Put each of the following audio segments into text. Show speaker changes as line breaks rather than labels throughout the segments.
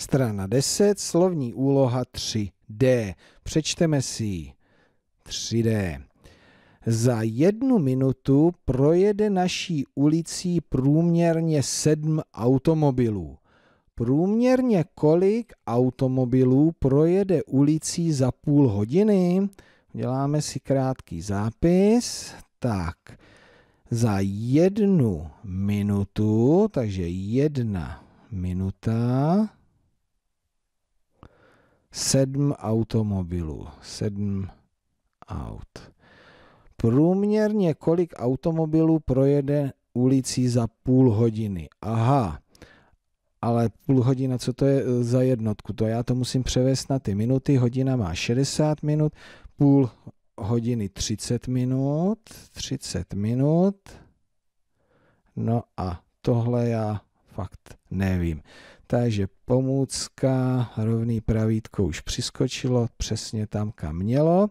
Strana 10, slovní úloha 3D. Přečteme si 3D. Za jednu minutu projede naší ulicí průměrně sedm automobilů. Průměrně kolik automobilů projede ulicí za půl hodiny? Děláme si krátký zápis. Tak, za jednu minutu, takže jedna minuta Sedm automobilů. Sedm aut. Průměrně kolik automobilů projede ulicí za půl hodiny. Aha, ale půl hodina, co to je e, za jednotku? To já to musím převést na ty minuty. Hodina má 60 minut, půl hodiny 30 minut, 30 minut. No a tohle já fakt nevím takže pomůcka rovný pravítko už přiskočilo přesně tam, kam mělo.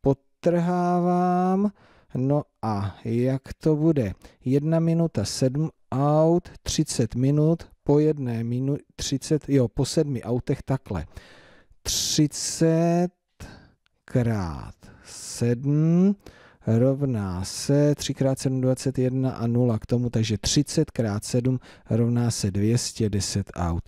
Potrhávám, no a jak to bude? 1 minuta 7 aut, 30 minut, po jedné minu, 30, jo, po sedmi autech takhle. 30 krát 7 rovná se 3 x 7 21 a 0 k tomu, takže 30 x 7 rovná se 210 aut.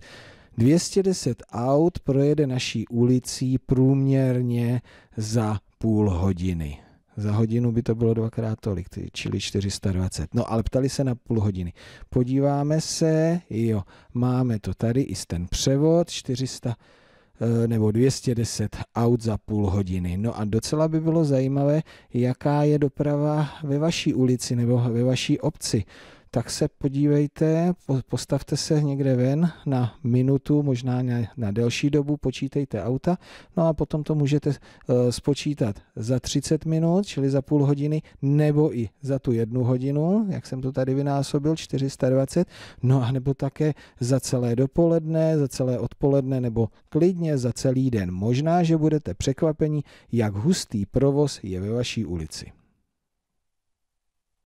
210 aut projede naší ulicí průměrně za půl hodiny. Za hodinu by to bylo dvakrát tolik, čili 420. No ale ptali se na půl hodiny. Podíváme se, jo, máme to tady i ten převod 400 Eh, nebo 210 aut za půl hodiny. No a docela by bylo zajímavé, jaká je doprava ve vaší ulici nebo ve vaší obci tak se podívejte, postavte se někde ven na minutu, možná na, delší dobu, počítejte auta, no a potom to můžete eh, spočítat za 30 minut, čili za půl hodiny, nebo i za tu jednu hodinu, jak jsem to tady vynásobil, 420, no a nebo také za celé dopoledne, za celé odpoledne, nebo klidně za celý den. Možná, že budete překvapeni, jak hustý provoz je ve vaší ulici.